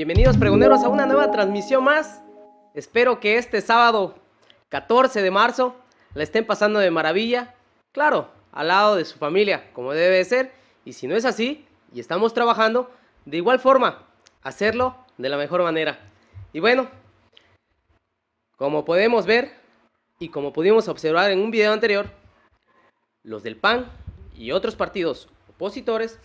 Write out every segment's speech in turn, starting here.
Bienvenidos pregoneros a una nueva transmisión más. Espero que este sábado 14 de marzo la estén pasando de maravilla. Claro, al lado de su familia, como debe de ser. Y si no es así, y estamos trabajando, de igual forma, hacerlo de la mejor manera. Y bueno, como podemos ver y como pudimos observar en un video anterior, los del PAN y otros partidos opositores,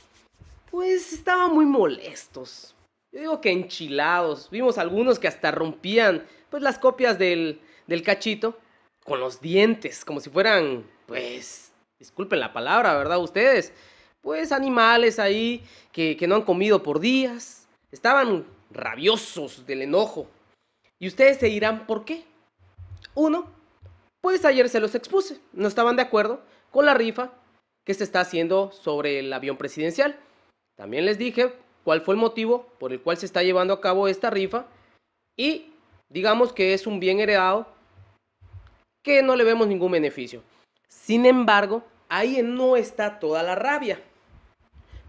pues estaban muy molestos, digo que enchilados. Vimos algunos que hasta rompían pues las copias del, cachito con los dientes, como si fueran, pues, disculpen la palabra, ¿verdad? Ustedes, pues animales ahí que, que no han comido por días, estaban rabiosos del enojo. Y ustedes se dirán, ¿por qué? Uno, pues ayer se los expuse, no estaban de acuerdo con la rifa que se está haciendo sobre el avión presidencial. También les dije cuál fue el motivo por el cual se está llevando a cabo esta rifa y digamos que es un bien heredado que no le vemos ningún beneficio. Sin embargo, ahí no está toda la rabia.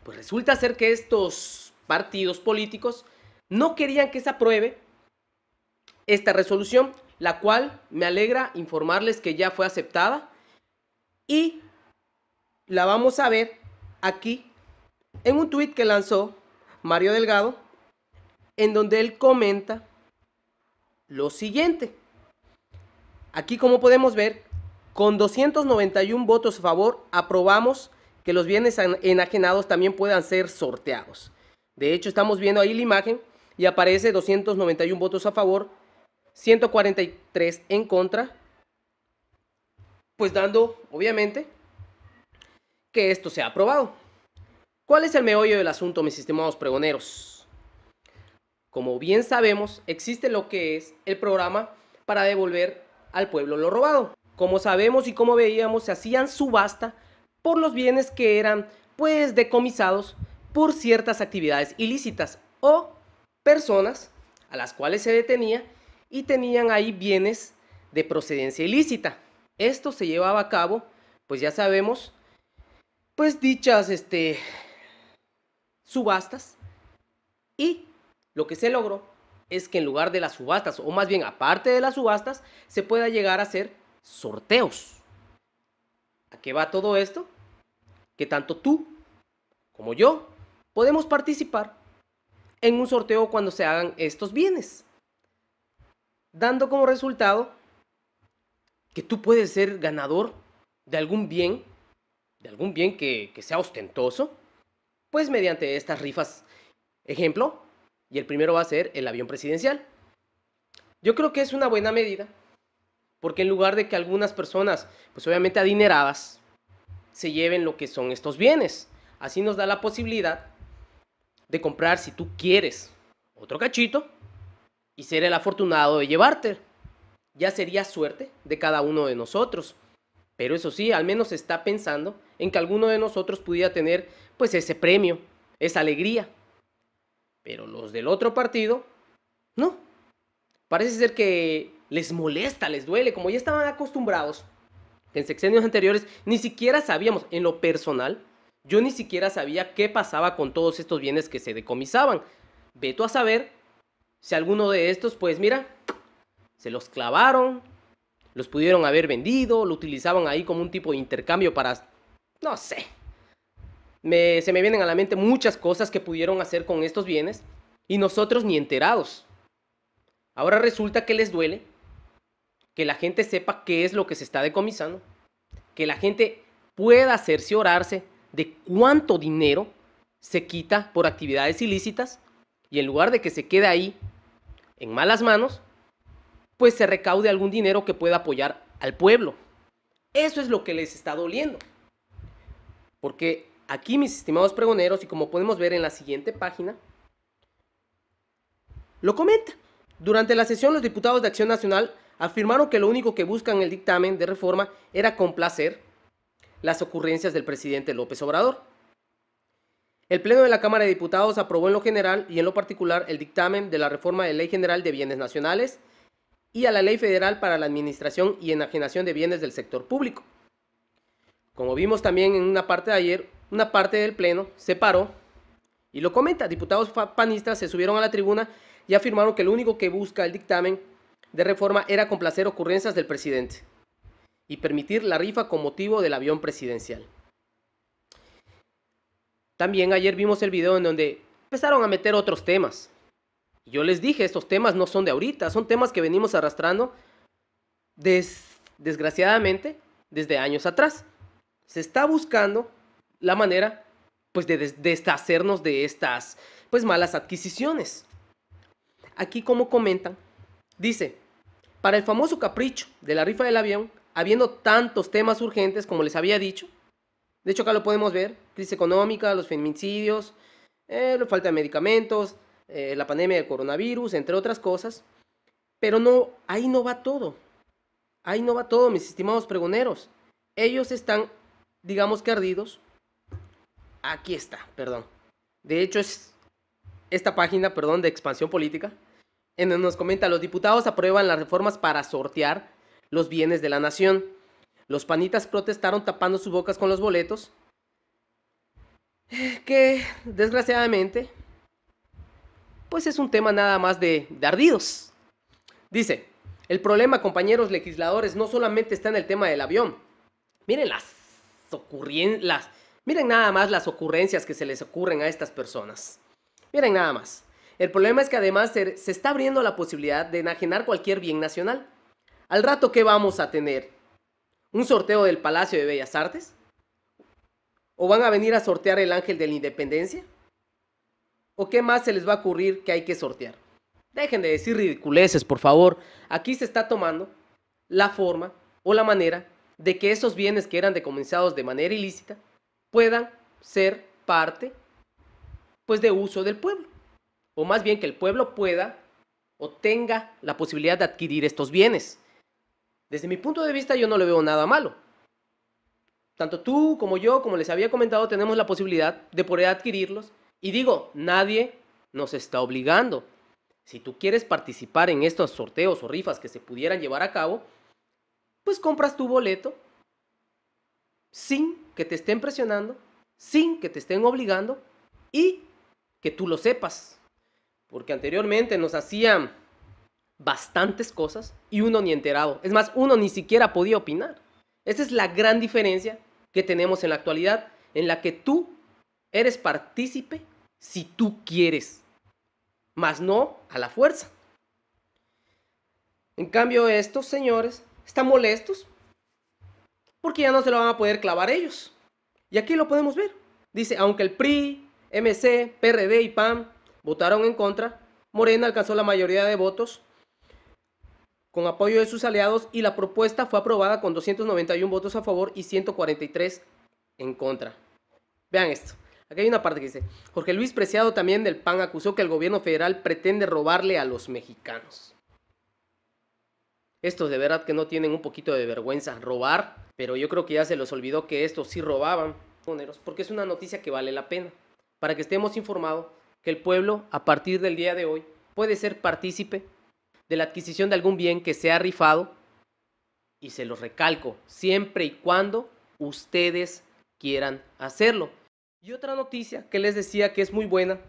Pues resulta ser que estos partidos políticos no querían que se apruebe esta resolución, la cual me alegra informarles que ya fue aceptada y la vamos a ver aquí en un tuit que lanzó Mario Delgado, en donde él comenta lo siguiente. Aquí como podemos ver, con 291 votos a favor, aprobamos que los bienes enajenados también puedan ser sorteados. De hecho, estamos viendo ahí la imagen y aparece 291 votos a favor, 143 en contra, pues dando, obviamente, que esto sea aprobado. ¿Cuál es el meollo del asunto, mis estimados pregoneros? Como bien sabemos, existe lo que es el programa para devolver al pueblo lo robado. Como sabemos y como veíamos, se hacían subasta por los bienes que eran pues decomisados por ciertas actividades ilícitas o personas a las cuales se detenía y tenían ahí bienes de procedencia ilícita. Esto se llevaba a cabo, pues ya sabemos, pues dichas este, subastas y lo que se logró es que en lugar de las subastas, o más bien aparte de las subastas, se pueda llegar a hacer sorteos. ¿A qué va todo esto? Que tanto tú como yo podemos participar en un sorteo cuando se hagan estos bienes, dando como resultado que tú puedes ser ganador de algún bien, de algún bien que, que sea ostentoso, pues mediante estas rifas. Ejemplo, y el primero va a ser el avión presidencial. Yo creo que es una buena medida, porque en lugar de que algunas personas, pues obviamente adineradas, se lleven lo que son estos bienes, así nos da la posibilidad de comprar, si tú quieres, otro cachito y ser el afortunado de llevarte. Ya sería suerte de cada uno de nosotros. Pero eso sí, al menos está pensando en que alguno de nosotros pudiera tener pues ese premio, esa alegría. Pero los del otro partido, no. Parece ser que les molesta, les duele, como ya estaban acostumbrados. En sexenios anteriores ni siquiera sabíamos, en lo personal, yo ni siquiera sabía qué pasaba con todos estos bienes que se decomisaban. Veto a saber si alguno de estos, pues mira, se los clavaron, los pudieron haber vendido, lo utilizaban ahí como un tipo de intercambio para... No sé. Me, se me vienen a la mente muchas cosas que pudieron hacer con estos bienes y nosotros ni enterados. Ahora resulta que les duele que la gente sepa qué es lo que se está decomisando, que la gente pueda cerciorarse de cuánto dinero se quita por actividades ilícitas y en lugar de que se quede ahí en malas manos, pues se recaude algún dinero que pueda apoyar al pueblo. Eso es lo que les está doliendo. Porque aquí, mis estimados pregoneros, y como podemos ver en la siguiente página, lo comenta. Durante la sesión, los diputados de Acción Nacional afirmaron que lo único que buscan en el dictamen de reforma era complacer las ocurrencias del presidente López Obrador. El Pleno de la Cámara de Diputados aprobó en lo general y en lo particular el dictamen de la reforma de Ley General de Bienes Nacionales, y a la Ley Federal para la Administración y Enajenación de Bienes del Sector Público. Como vimos también en una parte de ayer, una parte del Pleno se paró y lo comenta. Diputados panistas se subieron a la tribuna y afirmaron que lo único que busca el dictamen de reforma era complacer ocurrencias del presidente y permitir la rifa con motivo del avión presidencial. También ayer vimos el video en donde empezaron a meter otros temas, yo les dije, estos temas no son de ahorita, son temas que venimos arrastrando desgraciadamente desde años atrás. Se está buscando la manera pues de deshacernos de estas pues malas adquisiciones. Aquí como comentan, dice, para el famoso capricho de la rifa del avión, habiendo tantos temas urgentes como les había dicho, de hecho acá lo podemos ver, crisis económica, los feminicidios, eh, la falta de medicamentos, eh, la pandemia de coronavirus, entre otras cosas. Pero no, ahí no va todo. Ahí no va todo, mis estimados pregoneros. Ellos están, digamos que ardidos. Aquí está, perdón. De hecho, es esta página, perdón, de expansión política, en donde nos comenta, los diputados aprueban las reformas para sortear los bienes de la nación. Los panitas protestaron tapando sus bocas con los boletos, que desgraciadamente pues es un tema nada más de, ardidos. Dice, el problema, compañeros legisladores, no solamente está en el tema del avión. Miren las ocurrencias, miren nada más las ocurrencias que se les ocurren a estas personas. Miren nada más. El problema es que además se, se está abriendo la posibilidad de enajenar cualquier bien nacional. Al rato, ¿qué vamos a tener? ¿Un sorteo del Palacio de Bellas Artes? ¿O van a venir a sortear el Ángel de la Independencia? ¿O qué más se les va a ocurrir que hay que sortear? Dejen de decir ridiculeces, por favor. Aquí se está tomando la forma o la manera de que esos bienes que eran decomisados de manera ilícita puedan ser parte pues de uso del pueblo. O más bien que el pueblo pueda o tenga la posibilidad de adquirir estos bienes. Desde mi punto de vista yo no le veo nada malo. Tanto tú como yo, como les había comentado, tenemos la posibilidad de poder adquirirlos y digo, nadie nos está obligando. Si tú quieres participar en estos sorteos o rifas que se pudieran llevar a cabo, pues compras tu boleto sin que te estén presionando, sin que te estén obligando y que tú lo sepas. Porque anteriormente nos hacían bastantes cosas y uno ni enterado. Es más, uno ni siquiera podía opinar. Esa es la gran diferencia que tenemos en la actualidad, en la que tú Eres partícipe si tú quieres, mas no a la fuerza. En cambio, estos señores están molestos porque ya no se lo van a poder clavar ellos. Y aquí lo podemos ver. Dice, aunque el PRI, MC, PRD y PAN votaron en contra, Morena alcanzó la mayoría de votos con apoyo de sus aliados y la propuesta fue aprobada con 291 votos a favor y 143 en contra. Vean esto. Aquí hay una parte que dice, Jorge Luis Preciado también del PAN acusó que el gobierno federal pretende robarle a los mexicanos. Estos de verdad que no tienen un poquito de vergüenza robar, pero yo creo que ya se los olvidó que estos sí robaban, porque es una noticia que vale la pena, para que estemos informados que el pueblo a partir del día de hoy puede ser partícipe de la adquisición de algún bien que sea rifado y se los recalco, siempre y cuando ustedes quieran hacerlo. Y otra noticia que les decía que es muy buena,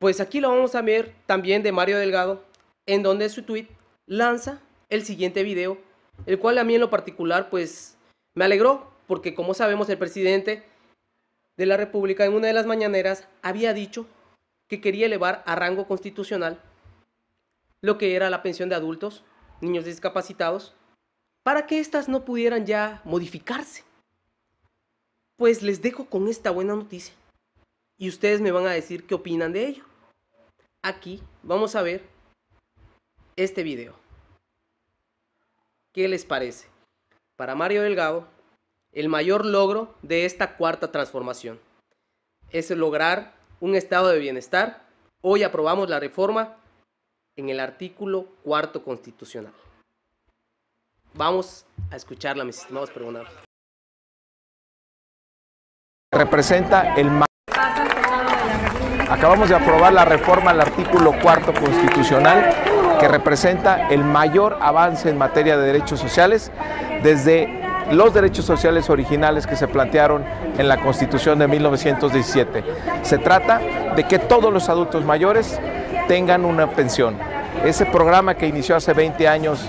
pues aquí lo vamos a ver también de Mario Delgado, en donde su tweet lanza el siguiente video, el cual a mí en lo particular pues me alegró, porque como sabemos el presidente de la República en una de las mañaneras había dicho que quería elevar a rango constitucional lo que era la pensión de adultos, niños discapacitados, para que éstas no pudieran ya modificarse pues les dejo con esta buena noticia. Y ustedes me van a decir qué opinan de ello. Aquí vamos a ver este video. ¿Qué les parece? Para Mario Delgado, el mayor logro de esta cuarta transformación es lograr un estado de bienestar. Hoy aprobamos la reforma en el artículo cuarto constitucional. Vamos a escucharla, mis estimados preguntadores representa el más... Acabamos de aprobar la reforma al artículo cuarto constitucional que representa el mayor avance en materia de derechos sociales desde los derechos sociales originales que se plantearon en la Constitución de 1917. Se trata de que todos los adultos mayores tengan una pensión. Ese programa que inició hace 20 años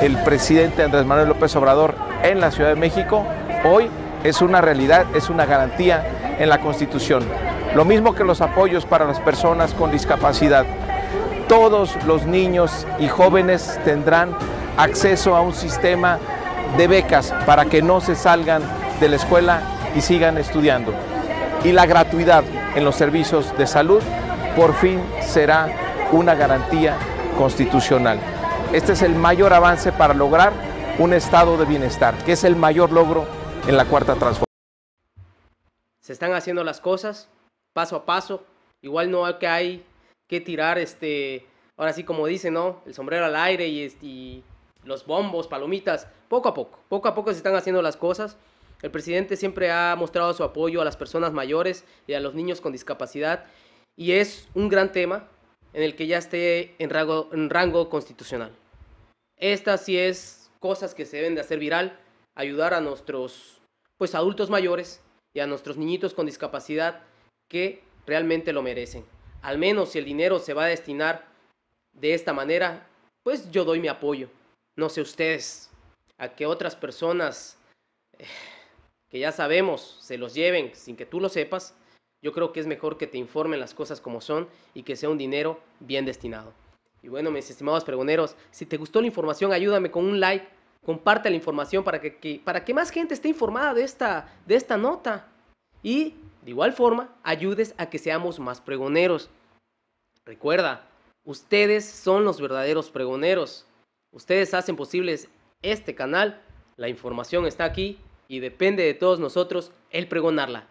el presidente Andrés Manuel López Obrador en la Ciudad de México, hoy es una realidad, es una garantía en la Constitución. Lo mismo que los apoyos para las personas con discapacidad. Todos los niños y jóvenes tendrán acceso a un sistema de becas para que no se salgan de la escuela y sigan estudiando. Y la gratuidad en los servicios de salud por fin será una garantía constitucional. Este es el mayor avance para lograr un estado de bienestar, que es el mayor logro en la cuarta transformación. Se están haciendo las cosas paso a paso. Igual no hay que, hay que tirar, este, ahora sí como dicen, ¿no? El sombrero al aire y, este, y los bombos, palomitas. Poco a poco, poco a poco se están haciendo las cosas. El presidente siempre ha mostrado su apoyo a las personas mayores y a los niños con discapacidad y es un gran tema en el que ya esté en rango, en rango constitucional. Estas sí es cosas que se deben de hacer viral, ayudar a nuestros pues adultos mayores y a nuestros niñitos con discapacidad que realmente lo merecen. Al menos si el dinero se va a destinar de esta manera, pues yo doy mi apoyo. No sé ustedes, a que otras personas eh, que ya sabemos se los lleven sin que tú lo sepas, yo creo que es mejor que te informen las cosas como son y que sea un dinero bien destinado. Y bueno, mis estimados pregoneros, si te gustó la información, ayúdame con un like comparte la información para que, para que más gente esté informada de esta, de esta nota. Y, de igual forma, ayudes a que seamos más pregoneros. Recuerda, ustedes son los verdaderos pregoneros. Ustedes hacen posibles este canal. La información está aquí y depende de todos nosotros el pregonarla.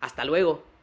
Hasta luego.